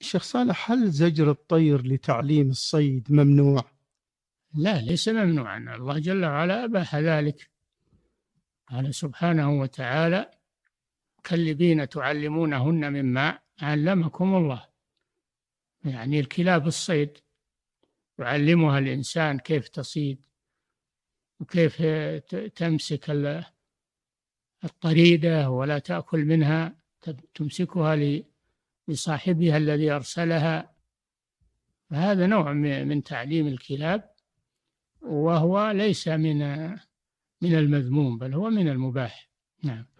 شيخ صالح هل زجر الطير لتعليم الصيد ممنوع؟ لا ليس ممنوعا الله جل وعلا أباح ذلك قال سبحانه وتعالى كلبين تعلمونهن مما علمكم الله يعني الكلاب الصيد يعلمها الإنسان كيف تصيد وكيف تمسك الطريدة ولا تأكل منها تمسكها لصاحبها الذي أرسلها فهذا نوع من تعليم الكلاب وهو ليس من من المذموم بل هو من المباح نعم